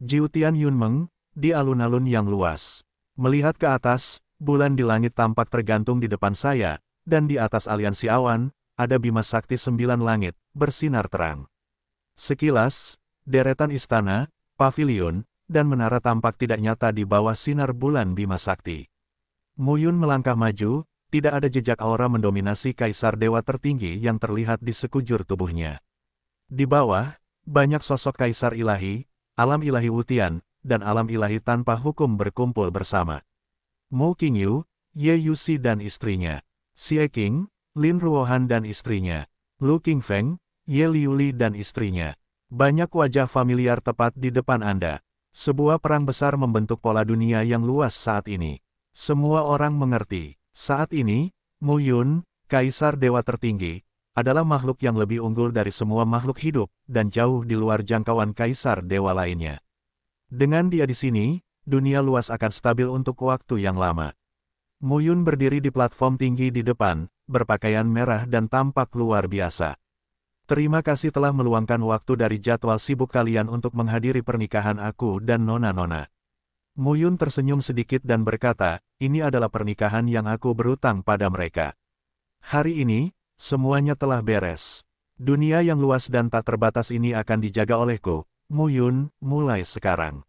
Jiutian Yunmeng di alun-alun yang luas. Melihat ke atas, bulan di langit tampak tergantung di depan saya, dan di atas aliansi awan, ada bima sakti sembilan langit, bersinar terang. Sekilas, deretan istana, pavilion, dan menara tampak tidak nyata di bawah sinar bulan bima sakti. Muyun melangkah maju, tidak ada jejak aura mendominasi kaisar dewa tertinggi yang terlihat di sekujur tubuhnya. Di bawah, banyak sosok kaisar ilahi, alam ilahi Wutian, dan alam ilahi tanpa hukum berkumpul bersama. Mo Qingyu, Ye Yuxi dan istrinya, Xie Qing, Lin Ruohan dan istrinya, Lu Qingfeng, Ye Liuli dan istrinya. Banyak wajah familiar tepat di depan Anda. Sebuah perang besar membentuk pola dunia yang luas saat ini. Semua orang mengerti. Saat ini, Mu Yun, Kaisar Dewa Tertinggi, adalah makhluk yang lebih unggul dari semua makhluk hidup, dan jauh di luar jangkauan kaisar dewa lainnya. Dengan dia di sini, dunia luas akan stabil untuk waktu yang lama. Muyun berdiri di platform tinggi di depan, berpakaian merah dan tampak luar biasa. Terima kasih telah meluangkan waktu dari jadwal sibuk kalian untuk menghadiri pernikahan aku dan Nona-Nona. Muyun tersenyum sedikit dan berkata, ini adalah pernikahan yang aku berutang pada mereka. Hari ini, Semuanya telah beres. Dunia yang luas dan tak terbatas ini akan dijaga olehku, Mu Yun, mulai sekarang.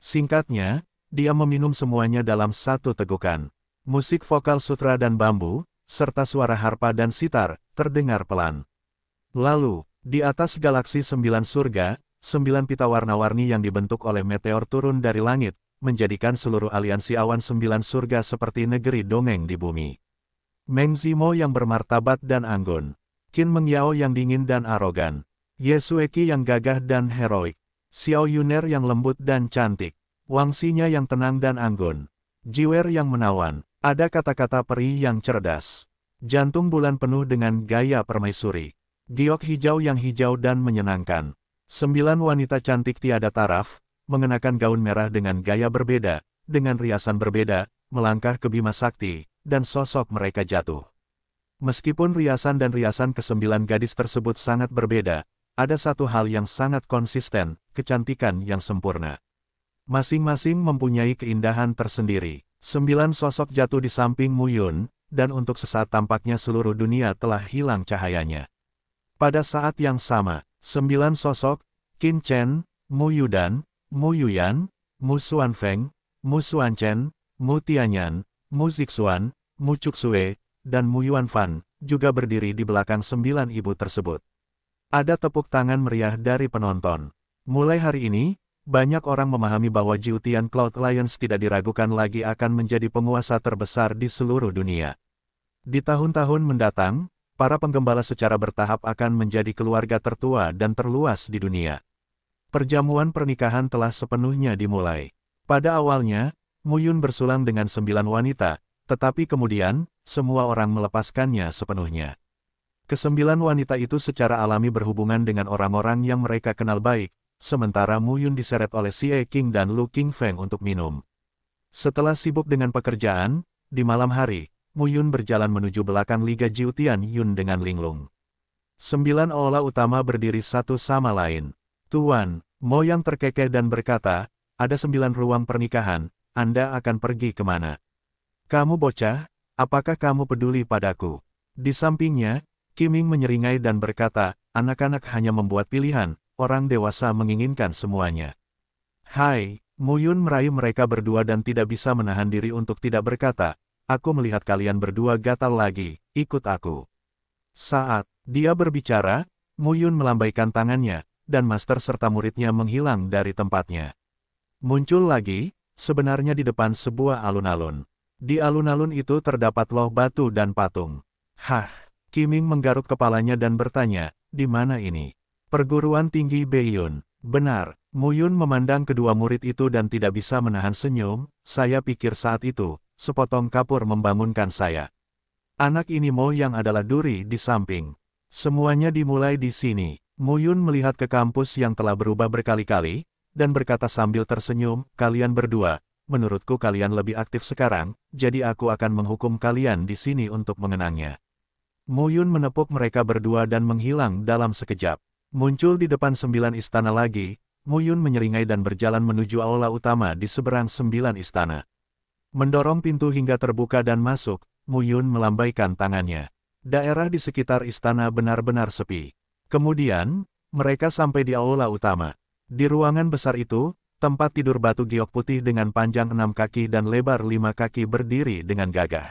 Singkatnya, dia meminum semuanya dalam satu tegukan. Musik vokal sutra dan bambu, serta suara harpa dan sitar, terdengar pelan. Lalu, di atas galaksi sembilan surga, sembilan pita warna-warni yang dibentuk oleh meteor turun dari langit, menjadikan seluruh aliansi awan sembilan surga seperti negeri dongeng di bumi. Meng Zimo yang bermartabat dan anggun, Qin Mengyao yang dingin dan arogan, Ye Sueki yang gagah dan heroik, Xiao Yuner yang lembut dan cantik, Wang Xinya yang tenang dan anggun, Jiwer yang menawan, ada kata-kata peri yang cerdas, jantung bulan penuh dengan gaya permaisuri, giok hijau yang hijau dan menyenangkan, sembilan wanita cantik tiada taraf, mengenakan gaun merah dengan gaya berbeda, dengan riasan berbeda, melangkah ke Bima Sakti, dan sosok mereka jatuh. Meskipun riasan dan riasan kesembilan gadis tersebut sangat berbeda, ada satu hal yang sangat konsisten, kecantikan yang sempurna. Masing-masing mempunyai keindahan tersendiri. Sembilan sosok jatuh di samping Muyun, dan untuk sesaat tampaknya seluruh dunia telah hilang cahayanya. Pada saat yang sama, sembilan sosok, Qin Chen, Mu Yudan, Mu Yuyan, Mu Xuanfeng, Mu Xuanchen, Mu Tianyan, Mu Zixuan, Mu Chuk Sue, dan Mu Yuan Fan, juga berdiri di belakang sembilan ibu tersebut. Ada tepuk tangan meriah dari penonton. Mulai hari ini, banyak orang memahami bahwa Jiutian Cloud Lions tidak diragukan lagi akan menjadi penguasa terbesar di seluruh dunia. Di tahun-tahun mendatang, para penggembala secara bertahap akan menjadi keluarga tertua dan terluas di dunia. Perjamuan pernikahan telah sepenuhnya dimulai. Pada awalnya, Muyun bersulang dengan sembilan wanita, tetapi kemudian, semua orang melepaskannya sepenuhnya. Kesembilan wanita itu secara alami berhubungan dengan orang-orang yang mereka kenal baik, sementara Mu Yun diseret oleh Si E King dan Lu King Feng untuk minum. Setelah sibuk dengan pekerjaan, di malam hari, Mu Yun berjalan menuju belakang Liga Jiutian Yun dengan linglung. Sembilan olah utama berdiri satu sama lain. Tuan, Mo yang terkekeh dan berkata, ada sembilan ruang pernikahan, Anda akan pergi kemana? Kamu bocah, apakah kamu peduli padaku? Di sampingnya, Kiming menyeringai dan berkata, anak-anak hanya membuat pilihan, orang dewasa menginginkan semuanya. Hai, Muyun merayu mereka berdua dan tidak bisa menahan diri untuk tidak berkata, aku melihat kalian berdua gatal lagi, ikut aku. Saat dia berbicara, Muyun melambaikan tangannya, dan master serta muridnya menghilang dari tempatnya. Muncul lagi, sebenarnya di depan sebuah alun-alun. Di alun-alun itu terdapat loh batu dan patung. Hah, Kiming menggaruk kepalanya dan bertanya, di mana ini? Perguruan tinggi Beiyun. Benar, Muyun memandang kedua murid itu dan tidak bisa menahan senyum, saya pikir saat itu, sepotong kapur membangunkan saya. Anak ini Mo yang adalah duri di samping. Semuanya dimulai di sini. Muyun melihat ke kampus yang telah berubah berkali-kali, dan berkata sambil tersenyum, kalian berdua, menurutku kalian lebih aktif sekarang, jadi aku akan menghukum kalian di sini untuk mengenangnya. Mu Yun menepuk mereka berdua dan menghilang dalam sekejap. Muncul di depan sembilan istana lagi, Mu Yun menyeringai dan berjalan menuju aula utama di seberang sembilan istana. Mendorong pintu hingga terbuka dan masuk, Mu Yun melambaikan tangannya. Daerah di sekitar istana benar-benar sepi. Kemudian, mereka sampai di aula utama. Di ruangan besar itu, Tempat tidur batu giok putih dengan panjang enam kaki dan lebar lima kaki berdiri dengan gagah.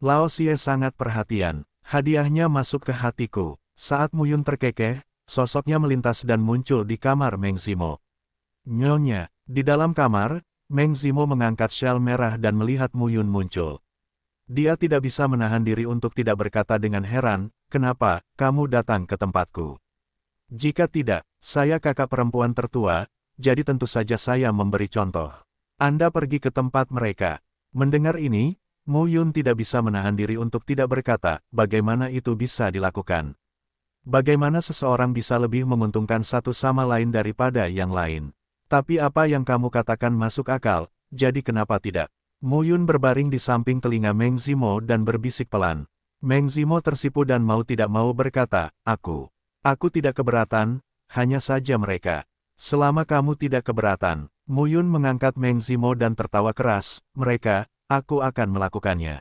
Lao Xie sangat perhatian, hadiahnya masuk ke hatiku. Saat Muyun terkekeh, sosoknya melintas dan muncul di kamar Meng Zimo. Nyonya, di dalam kamar, Meng Zimo mengangkat shell merah dan melihat Muyun muncul. Dia tidak bisa menahan diri untuk tidak berkata dengan heran, kenapa, kamu datang ke tempatku? Jika tidak, saya kakak perempuan tertua, jadi tentu saja saya memberi contoh. Anda pergi ke tempat mereka. Mendengar ini, Mu Yun tidak bisa menahan diri untuk tidak berkata, bagaimana itu bisa dilakukan. Bagaimana seseorang bisa lebih menguntungkan satu sama lain daripada yang lain. Tapi apa yang kamu katakan masuk akal, jadi kenapa tidak? Mu Yun berbaring di samping telinga Meng Zimo dan berbisik pelan. Meng Zimo tersipu dan mau tidak mau berkata, aku. Aku tidak keberatan, hanya saja mereka. Selama kamu tidak keberatan, Muyun mengangkat Meng Zimo dan tertawa keras, mereka, aku akan melakukannya.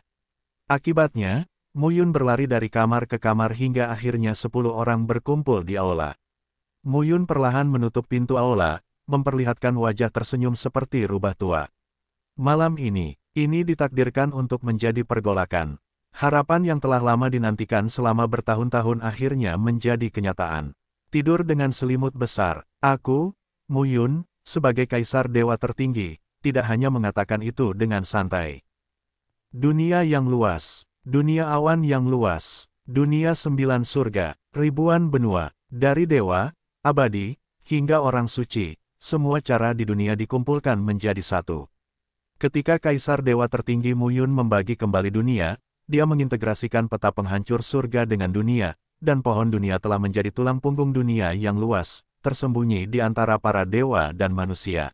Akibatnya, Muyun berlari dari kamar ke kamar hingga akhirnya sepuluh orang berkumpul di aula. Muyun perlahan menutup pintu aula, memperlihatkan wajah tersenyum seperti rubah tua. Malam ini, ini ditakdirkan untuk menjadi pergolakan. Harapan yang telah lama dinantikan selama bertahun-tahun akhirnya menjadi kenyataan. Tidur dengan selimut besar, Aku, Mu Yun, sebagai kaisar dewa tertinggi, tidak hanya mengatakan itu dengan santai. Dunia yang luas, dunia awan yang luas, dunia sembilan surga, ribuan benua, dari dewa, abadi, hingga orang suci, semua cara di dunia dikumpulkan menjadi satu. Ketika kaisar dewa tertinggi Mu Yun membagi kembali dunia, dia mengintegrasikan peta penghancur surga dengan dunia, dan pohon dunia telah menjadi tulang punggung dunia yang luas, tersembunyi di antara para dewa dan manusia.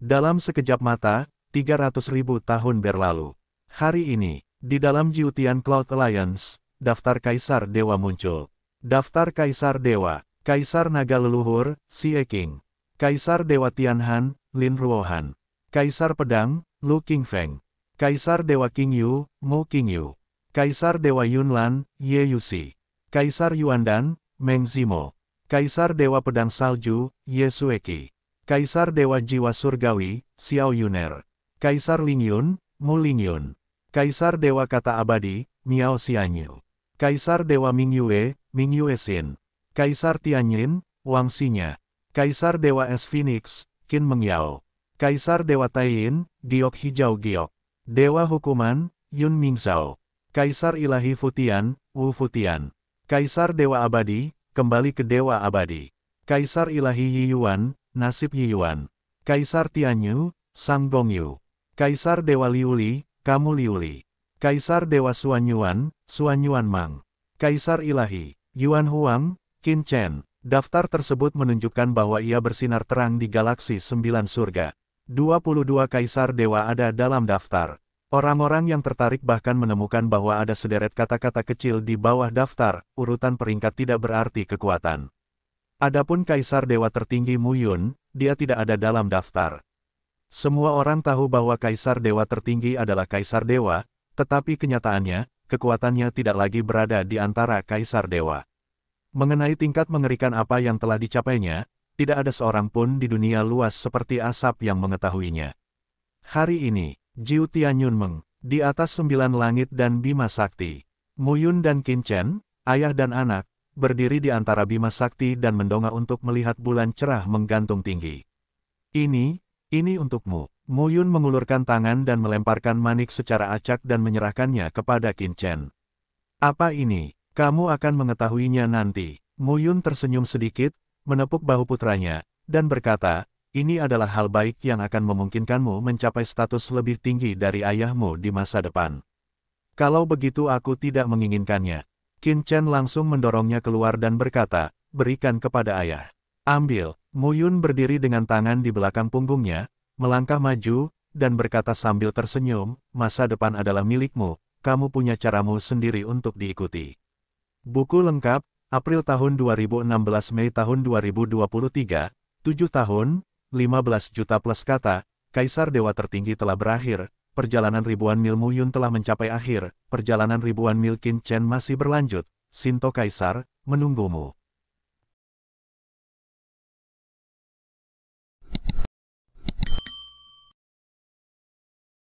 Dalam sekejap mata, 300 ribu tahun berlalu. Hari ini, di dalam Jiutian Cloud Alliance, daftar Kaisar Dewa muncul. Daftar Kaisar Dewa, Kaisar Naga Leluhur, Si King. Kaisar Dewa Tianhan, Lin Ruohan. Kaisar Pedang, Lu Qingfeng. Kaisar Dewa King Yu, Mu Qingyu. Kaisar Dewa Yunlan, Ye Yuxi. Kaisar Yuandan, Meng Zimo. Kaisar Dewa Pedang Salju, Yesueki. Kaisar Dewa Jiwa Surgawi, Xiao Yuner. Kaisar Lingyun, Mu Lingyun. Kaisar Dewa Kata Abadi, Miao Xianyu. Kaisar Dewa Mingyue, Mingyue Xin. Kaisar Tianyin, Wang Xinya. Kaisar Dewa Es Phoenix, Qin Mengyao. Kaisar Dewa Taiyin, Diok Hijau Giok. Dewa Hukuman, Yun Mingzao. Kaisar Ilahi Futian, Wu Futian. Kaisar Dewa Abadi, kembali ke Dewa Abadi. Kaisar Ilahi Yiyuan, Nasib Yiyuan. Kaisar Tianyu, Sang Gongyu. Kaisar Dewa Liuli, Kamu Liuli. Kaisar Dewa Suanyuan, Suanyuan Mang. Kaisar Ilahi, Yuan Huang, Qin Chen. Daftar tersebut menunjukkan bahwa ia bersinar terang di galaksi sembilan surga. 22 kaisar dewa ada dalam daftar. Orang-orang yang tertarik bahkan menemukan bahwa ada sederet kata-kata kecil di bawah daftar, urutan peringkat tidak berarti kekuatan. Adapun Kaisar Dewa Tertinggi Muyun, dia tidak ada dalam daftar. Semua orang tahu bahwa Kaisar Dewa Tertinggi adalah Kaisar Dewa, tetapi kenyataannya, kekuatannya tidak lagi berada di antara Kaisar Dewa. Mengenai tingkat mengerikan apa yang telah dicapainya, tidak ada seorang pun di dunia luas seperti asap yang mengetahuinya. Hari ini, Jiu Tianyunmeng, di atas sembilan langit dan Bima Sakti. Muyun dan Kinchen, ayah dan anak, berdiri di antara Bima Sakti dan mendongak untuk melihat bulan cerah menggantung tinggi. Ini, ini untukmu. Muyun mengulurkan tangan dan melemparkan manik secara acak dan menyerahkannya kepada Kinchen. Apa ini? Kamu akan mengetahuinya nanti. Muyun tersenyum sedikit, menepuk bahu putranya, dan berkata, ini adalah hal baik yang akan memungkinkanmu mencapai status lebih tinggi dari ayahmu di masa depan. Kalau begitu aku tidak menginginkannya. Qin Chen langsung mendorongnya keluar dan berkata, berikan kepada ayah. Ambil, Mu Yun berdiri dengan tangan di belakang punggungnya, melangkah maju, dan berkata sambil tersenyum, masa depan adalah milikmu, kamu punya caramu sendiri untuk diikuti. Buku lengkap, April tahun 2016 Mei tahun 2023, 7 tahun, 15 juta plus kata, Kaisar Dewa Tertinggi telah berakhir, perjalanan ribuan mil Muyun telah mencapai akhir, perjalanan ribuan mil Qin Chen masih berlanjut, Sinto Kaisar, menunggumu.